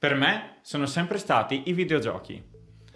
Per me sono sempre stati i videogiochi.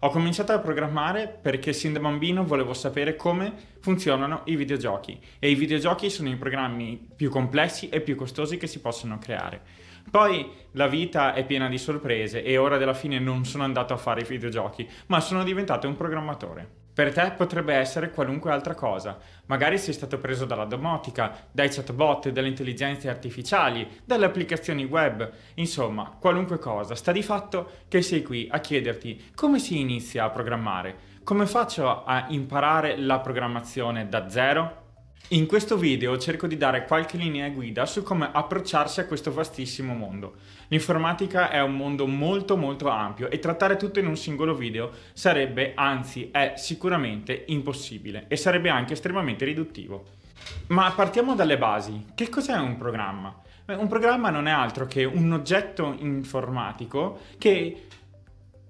Ho cominciato a programmare perché sin da bambino volevo sapere come funzionano i videogiochi e i videogiochi sono i programmi più complessi e più costosi che si possono creare. Poi la vita è piena di sorprese e ora della fine non sono andato a fare i videogiochi, ma sono diventato un programmatore. Per te potrebbe essere qualunque altra cosa. Magari sei stato preso dalla domotica, dai chatbot, dalle intelligenze artificiali, dalle applicazioni web, insomma, qualunque cosa. Sta di fatto che sei qui a chiederti come si inizia a programmare, come faccio a imparare la programmazione da zero? In questo video cerco di dare qualche linea guida su come approcciarsi a questo vastissimo mondo. L'informatica è un mondo molto molto ampio e trattare tutto in un singolo video sarebbe, anzi è sicuramente impossibile e sarebbe anche estremamente riduttivo. Ma partiamo dalle basi. Che cos'è un programma? Beh, un programma non è altro che un oggetto informatico che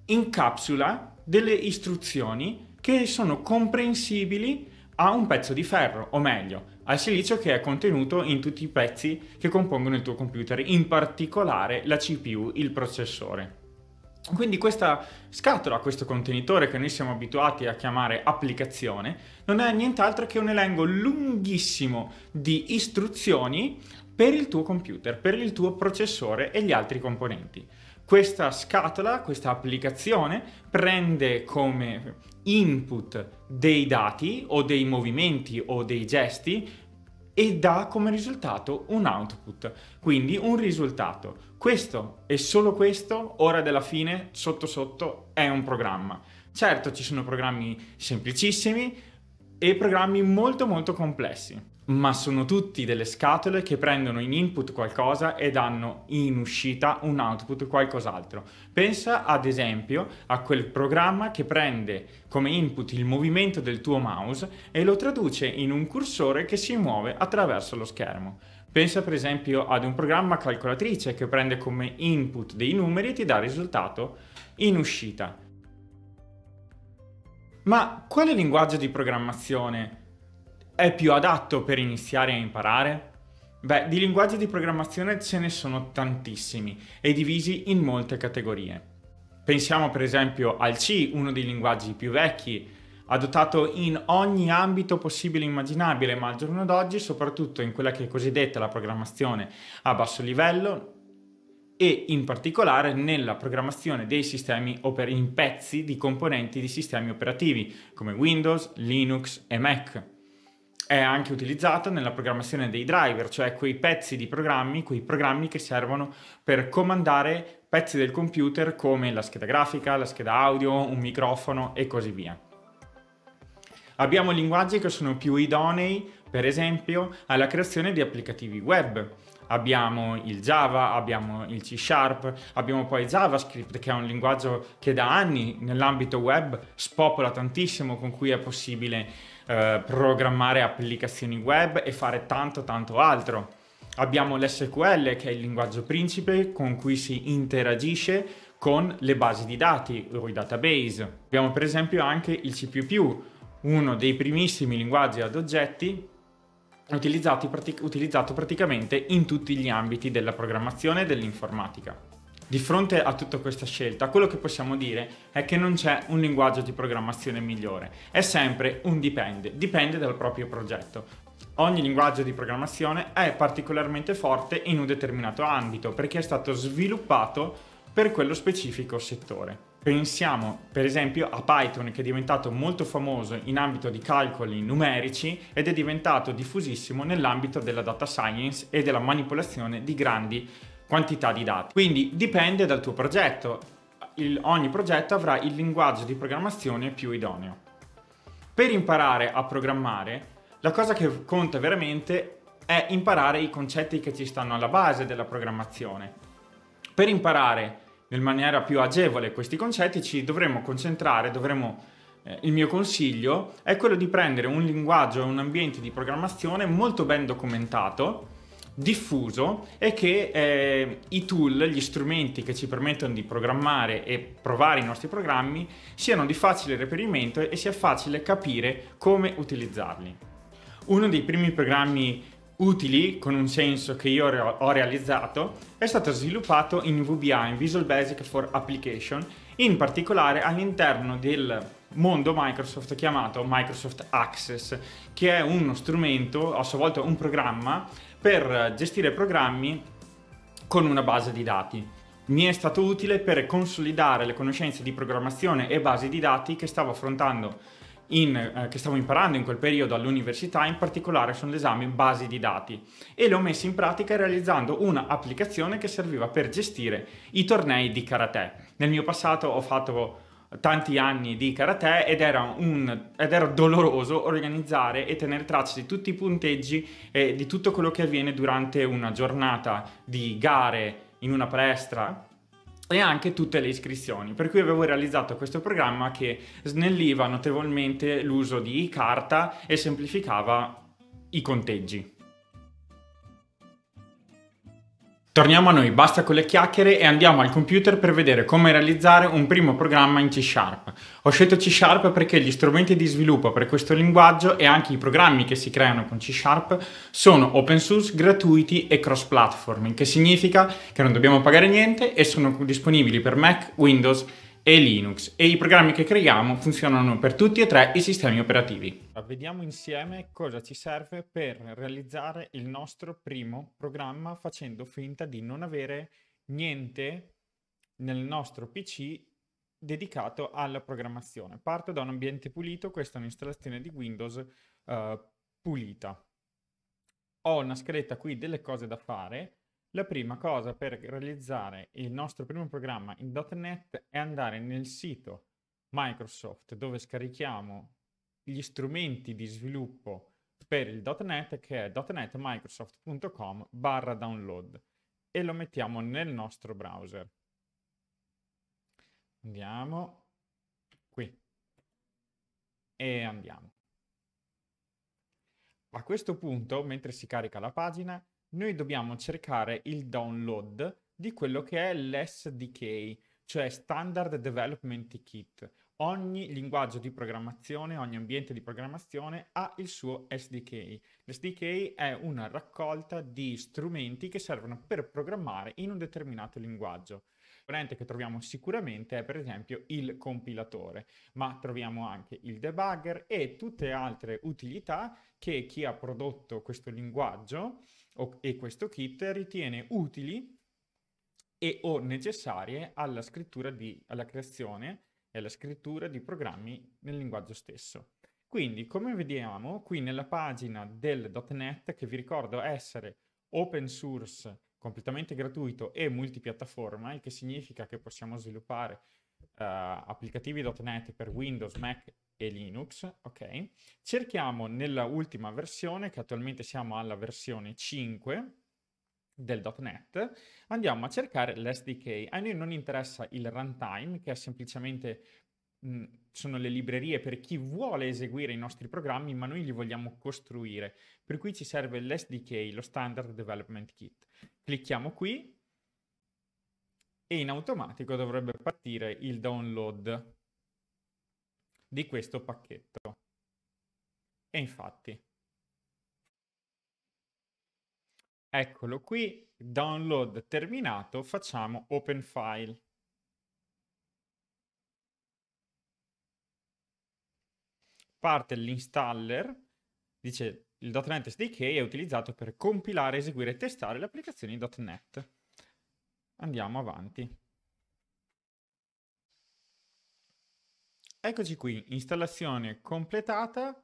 incapsula delle istruzioni che sono comprensibili a un pezzo di ferro, o meglio, al silicio che è contenuto in tutti i pezzi che compongono il tuo computer, in particolare la CPU, il processore. Quindi questa scatola, questo contenitore che noi siamo abituati a chiamare applicazione, non è nient'altro che un elenco lunghissimo di istruzioni per il tuo computer, per il tuo processore e gli altri componenti. Questa scatola, questa applicazione, prende come input dei dati o dei movimenti o dei gesti e dà come risultato un output, quindi un risultato. Questo e solo questo, ora della fine, sotto sotto, è un programma. Certo, ci sono programmi semplicissimi e programmi molto molto complessi ma sono tutti delle scatole che prendono in input qualcosa e danno in uscita un output qualcos'altro. Pensa ad esempio a quel programma che prende come input il movimento del tuo mouse e lo traduce in un cursore che si muove attraverso lo schermo. Pensa per esempio ad un programma calcolatrice che prende come input dei numeri e ti dà il risultato in uscita. Ma quale linguaggio di programmazione è più adatto per iniziare a imparare? Beh, di linguaggi di programmazione ce ne sono tantissimi e divisi in molte categorie. Pensiamo per esempio al C, uno dei linguaggi più vecchi, adottato in ogni ambito possibile e immaginabile, ma al giorno d'oggi, soprattutto in quella che è cosiddetta la programmazione a basso livello e in particolare nella programmazione dei sistemi oper- in pezzi di componenti di sistemi operativi come Windows, Linux e Mac è anche utilizzata nella programmazione dei driver, cioè quei pezzi di programmi, quei programmi che servono per comandare pezzi del computer come la scheda grafica, la scheda audio, un microfono e così via. Abbiamo linguaggi che sono più idonei, per esempio, alla creazione di applicativi web abbiamo il Java, abbiamo il C Sharp, abbiamo poi JavaScript che è un linguaggio che da anni nell'ambito web spopola tantissimo con cui è possibile eh, programmare applicazioni web e fare tanto tanto altro. Abbiamo l'SQL che è il linguaggio principe con cui si interagisce con le basi di dati o i database. Abbiamo per esempio anche il C++, uno dei primissimi linguaggi ad oggetti utilizzato, utilizzato praticamente in tutti gli ambiti della programmazione e dell'informatica. Di fronte a tutta questa scelta, quello che possiamo dire è che non c'è un linguaggio di programmazione migliore, è sempre un dipende, dipende dal proprio progetto. Ogni linguaggio di programmazione è particolarmente forte in un determinato ambito perché è stato sviluppato per quello specifico settore. Pensiamo per esempio a Python che è diventato molto famoso in ambito di calcoli numerici ed è diventato diffusissimo nell'ambito della data science e della manipolazione di grandi quantità di dati. Quindi dipende dal tuo progetto, il, ogni progetto avrà il linguaggio di programmazione più idoneo. Per imparare a programmare, la cosa che conta veramente è imparare i concetti che ci stanno alla base della programmazione. Per imparare nel maniera più agevole questi concetti, ci dovremmo concentrare, dovremmo, eh, il mio consiglio è quello di prendere un linguaggio e un ambiente di programmazione molto ben documentato, diffuso e che eh, i tool, gli strumenti che ci permettono di programmare e provare i nostri programmi siano di facile reperimento e sia facile capire come utilizzarli. Uno dei primi programmi utili, con un senso che io ho realizzato, è stato sviluppato in VBA, in Visual Basic for Application, in particolare all'interno del mondo Microsoft chiamato Microsoft Access, che è uno strumento, a sua volta un programma, per gestire programmi con una base di dati. Mi è stato utile per consolidare le conoscenze di programmazione e basi di dati che stavo affrontando in, eh, che stavo imparando in quel periodo all'università, in particolare sull'esame in basi di dati e l'ho messo in pratica realizzando un'applicazione che serviva per gestire i tornei di karate. Nel mio passato ho fatto tanti anni di karate ed era, un, ed era doloroso organizzare e tenere traccia di tutti i punteggi e di tutto quello che avviene durante una giornata di gare in una palestra e anche tutte le iscrizioni, per cui avevo realizzato questo programma che snelliva notevolmente l'uso di carta e semplificava i conteggi. Torniamo a noi, basta con le chiacchiere e andiamo al computer per vedere come realizzare un primo programma in C Sharp. Ho scelto C Sharp perché gli strumenti di sviluppo per questo linguaggio e anche i programmi che si creano con C Sharp sono open source, gratuiti e cross platform, il che significa che non dobbiamo pagare niente e sono disponibili per Mac, Windows e e Linux e i programmi che creiamo funzionano per tutti e tre i sistemi operativi. Vediamo insieme cosa ci serve per realizzare il nostro primo programma facendo finta di non avere niente nel nostro PC dedicato alla programmazione. Parto da un ambiente pulito, questa è un'installazione di Windows uh, pulita. Ho una scaletta qui delle cose da fare, la prima cosa per realizzare il nostro primo programma in.NET è andare nel sito Microsoft dove scarichiamo gli strumenti di sviluppo per il.NET che è .netmicrosoft.com barra download e lo mettiamo nel nostro browser. Andiamo qui e andiamo. A questo punto, mentre si carica la pagina, noi dobbiamo cercare il download di quello che è l'SDK, cioè Standard Development Kit. Ogni linguaggio di programmazione, ogni ambiente di programmazione ha il suo SDK. L'SDK è una raccolta di strumenti che servono per programmare in un determinato linguaggio. Il componente che troviamo sicuramente è per esempio il compilatore, ma troviamo anche il debugger e tutte altre utilità che chi ha prodotto questo linguaggio e questo kit ritiene utili e o necessarie alla scrittura di, alla creazione e alla scrittura di programmi nel linguaggio stesso. Quindi, come vediamo qui nella pagina del.NET, che vi ricordo essere open source, completamente gratuito e multipiattaforma, il che significa che possiamo sviluppare uh, eh, applicativi.NET per Windows, Mac e Linux, ok? Cerchiamo nella ultima versione, che attualmente siamo alla versione 5 del.NET, andiamo a cercare l'SDK. A noi non interessa il runtime, che è semplicemente mm, sono le librerie per chi vuole eseguire i nostri programmi, ma noi li vogliamo costruire. Per cui ci serve l'SDK, lo Standard Development Kit. Clicchiamo qui e in automatico dovrebbe partire il download di questo pacchetto. E infatti, eccolo qui, download terminato, facciamo open file. Parte l'installer, dice il .NET SDK è utilizzato per compilare, eseguire e testare le applicazioni .NET. Andiamo avanti. Eccoci qui, installazione completata.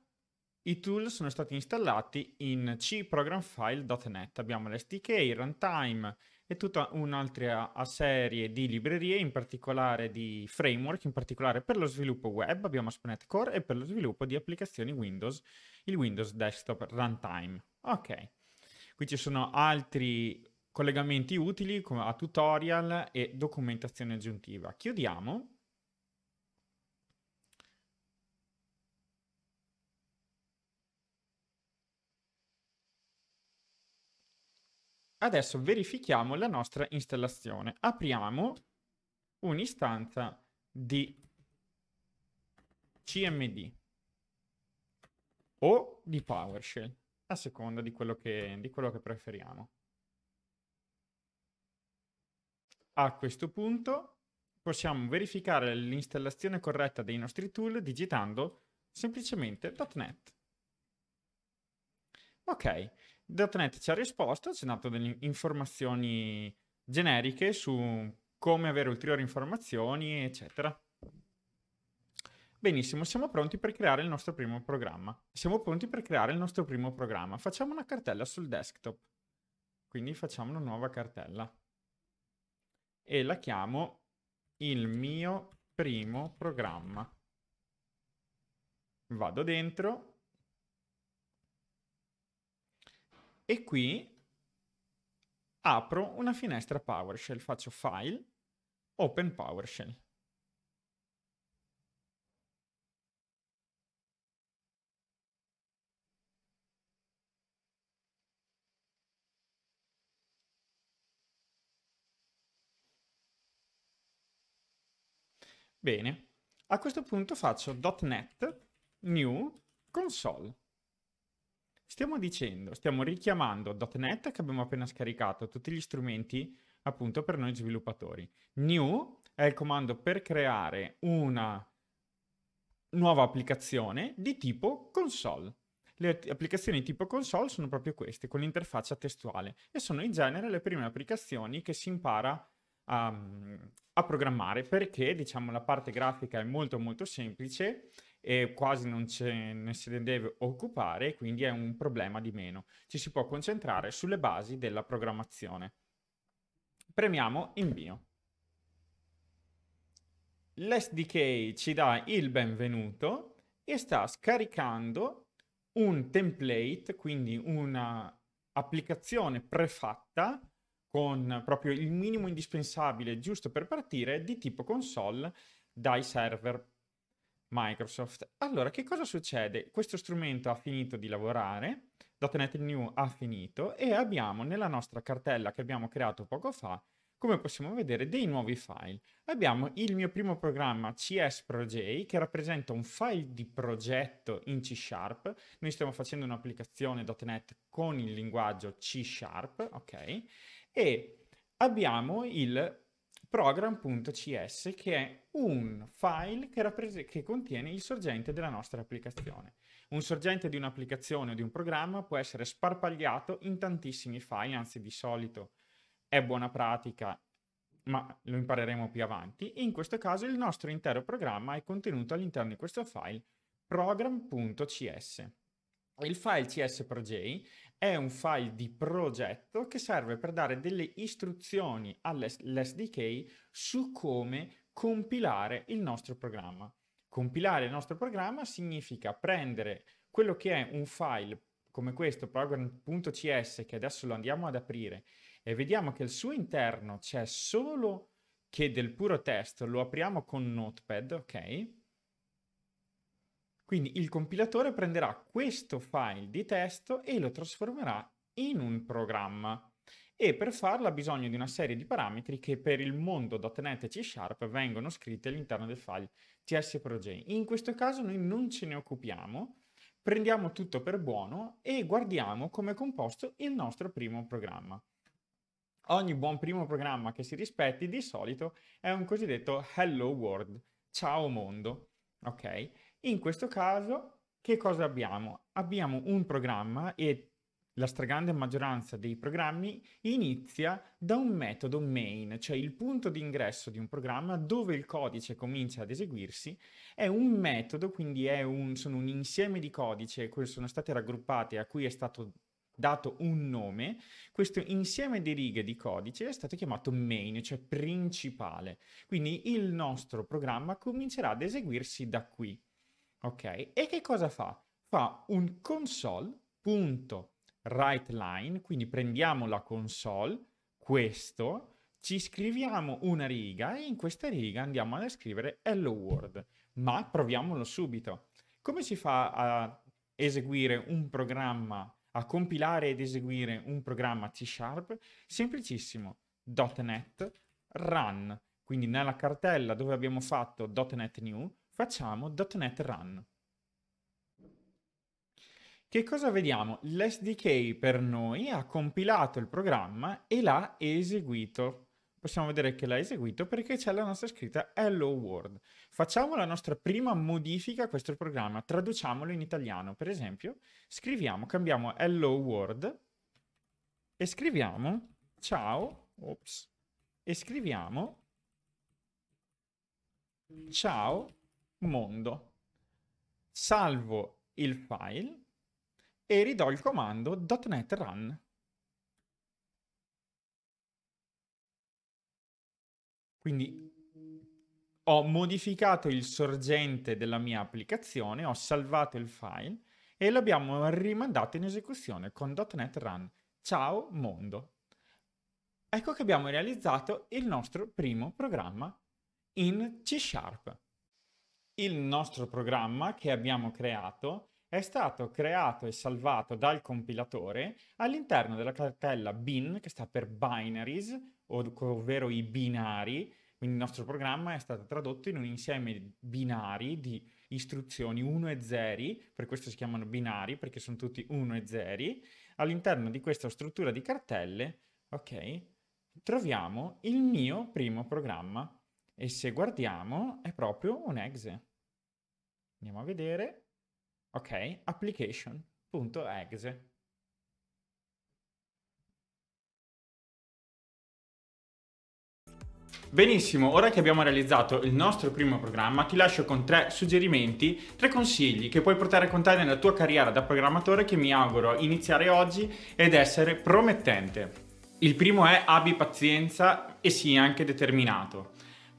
I tool sono stati installati in cprogramfile.net. Abbiamo l'SDK, il runtime e tutta un'altra serie di librerie, in particolare di framework, in particolare per lo sviluppo web. Abbiamo AspNet Core e per lo sviluppo di applicazioni Windows, il Windows Desktop Runtime. Ok, qui ci sono altri collegamenti utili come a tutorial e documentazione aggiuntiva. Chiudiamo Adesso verifichiamo la nostra installazione. Apriamo un'istanza di CMD o di PowerShell, a seconda di quello che, di quello che preferiamo. A questo punto possiamo verificare l'installazione corretta dei nostri tool digitando semplicemente .NET. Ok, Datnet ci ha risposto, ci ha dato delle informazioni generiche su come avere ulteriori informazioni, eccetera. Benissimo, siamo pronti per creare il nostro primo programma. Siamo pronti per creare il nostro primo programma. Facciamo una cartella sul desktop. Quindi facciamo una nuova cartella. E la chiamo il mio primo programma. Vado dentro, e qui apro una finestra PowerShell, faccio File, Open PowerShell. Bene, a questo punto faccio .NET New Console. Stiamo dicendo, stiamo richiamando.NET che abbiamo appena scaricato, tutti gli strumenti appunto per noi sviluppatori. New è il comando per creare una nuova applicazione di tipo console. Le applicazioni tipo console sono proprio queste, con l'interfaccia testuale, e sono in genere le prime applicazioni che si impara a, a programmare, perché diciamo la parte grafica è molto molto semplice e quasi non ce ne se ne deve occupare, quindi è un problema di meno. Ci si può concentrare sulle basi della programmazione. Premiamo invio. L'SDK ci dà il benvenuto e sta scaricando un template, quindi un'applicazione prefatta con proprio il minimo indispensabile giusto per partire di tipo console dai server Microsoft. Allora, che cosa succede? Questo strumento ha finito di lavorare, .NET New ha finito e abbiamo nella nostra cartella che abbiamo creato poco fa, come possiamo vedere, dei nuovi file. Abbiamo il mio primo programma CSProj che rappresenta un file di progetto in C Sharp. Noi stiamo facendo un'applicazione .NET con il linguaggio C Sharp, ok? E abbiamo il program.cs che è un file che, rappres- che, contiene il sorgente della nostra applicazione. Un sorgente di un'applicazione o di un programma può essere sparpagliato in tantissimi file, anzi di solito è buona pratica, ma lo impareremo più avanti. In questo caso il nostro intero programma è contenuto all'interno di questo file program.cs. Il file csprj è un file di progetto che serve per dare delle istruzioni all'SDK su come compilare il nostro programma. Compilare il nostro programma significa prendere quello che è un file come questo, program.cs, che adesso lo andiamo ad aprire, e vediamo che al suo interno c'è solo che del puro testo, lo apriamo con Notepad, ok? Quindi il compilatore prenderà questo file di testo e lo trasformerà in un programma e per farlo ha bisogno di una serie di parametri che per il mondo.NET e C Sharp vengono scritti all'interno del file tsproj. In questo caso noi non ce ne occupiamo, prendiamo tutto per buono e guardiamo come è composto il nostro primo programma. Ogni buon primo programma che si rispetti di solito è un cosiddetto hello world, ciao mondo, ok? In questo caso, che cosa abbiamo? Abbiamo un programma e la stragrande maggioranza dei programmi inizia da un metodo main, cioè il punto di ingresso di un programma dove il codice comincia ad eseguirsi è un metodo, quindi un, sono un insieme di codice che sono state raggruppate a cui è stato dato un nome, questo insieme di righe di codice è stato chiamato main, cioè principale. Quindi il nostro programma comincerà ad eseguirsi da qui. Ok, e che cosa fa? Fa un console.writeLine, quindi prendiamo la console, questo, ci scriviamo una riga e in questa riga andiamo a scrivere hello world, ma proviamolo subito. Come si fa a eseguire un programma, a compilare ed eseguire un programma C Sharp? Semplicissimo, .NET run, quindi nella cartella dove abbiamo fatto .NET new facciamo.NET Run. Che cosa vediamo? L'SDK per noi ha compilato il programma e l'ha eseguito. Possiamo vedere che l'ha eseguito perché c'è la nostra scritta Hello World. Facciamo la nostra prima modifica a questo programma, traduciamolo in italiano. Per esempio, scriviamo, cambiamo Hello World e scriviamo ciao, ops, e scriviamo ciao mondo, salvo il file e ridò il comando .NET run. Quindi ho modificato il sorgente della mia applicazione, ho salvato il file e l'abbiamo rimandato in esecuzione con .NET Run. Ciao mondo! Ecco che abbiamo realizzato il nostro primo programma in C Sharp. Il nostro programma che abbiamo creato è stato creato e salvato dal compilatore all'interno della cartella bin, che sta per binaries, ovvero i binari. Quindi il nostro programma è stato tradotto in un insieme binari di istruzioni 1 e 0, per questo si chiamano binari perché sono tutti 1 e 0. All'interno di questa struttura di cartelle, ok, troviamo il mio primo programma e se guardiamo è proprio un exe. Andiamo a vedere. Ok, application.exe. Benissimo, ora che abbiamo realizzato il nostro primo programma ti lascio con tre suggerimenti, tre consigli che puoi portare con te nella tua carriera da programmatore che mi auguro iniziare oggi ed essere promettente. Il primo è abbi pazienza e sii anche determinato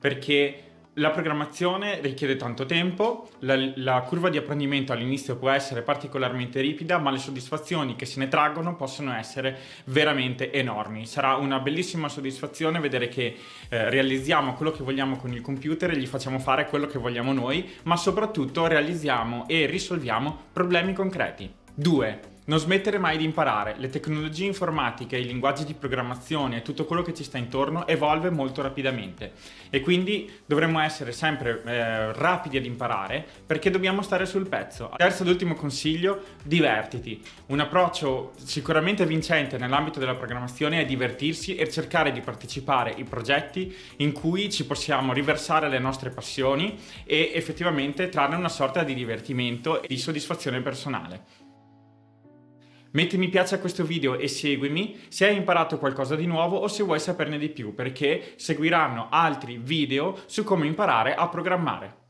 perché la programmazione richiede tanto tempo, la, la, curva di apprendimento all'inizio può essere particolarmente ripida, ma le soddisfazioni che se ne traggono possono essere veramente enormi. Sarà una bellissima soddisfazione vedere che eh, realizziamo quello che vogliamo con il computer e gli facciamo fare quello che vogliamo noi, ma soprattutto realizziamo e risolviamo problemi concreti. 2. Non smettere mai di imparare, le tecnologie informatiche, i linguaggi di programmazione e tutto quello che ci sta intorno evolve molto rapidamente e quindi dovremmo essere sempre eh, rapidi ad imparare perché dobbiamo stare sul pezzo. Terzo ed ultimo consiglio, divertiti. Un approccio sicuramente vincente nell'ambito della programmazione è divertirsi e cercare di partecipare ai progetti in cui ci possiamo riversare le nostre passioni e effettivamente trarne una sorta di divertimento e di soddisfazione personale. Metti mi piace a questo video e seguimi se hai imparato qualcosa di nuovo o se vuoi saperne di più perché seguiranno altri video su come imparare a programmare.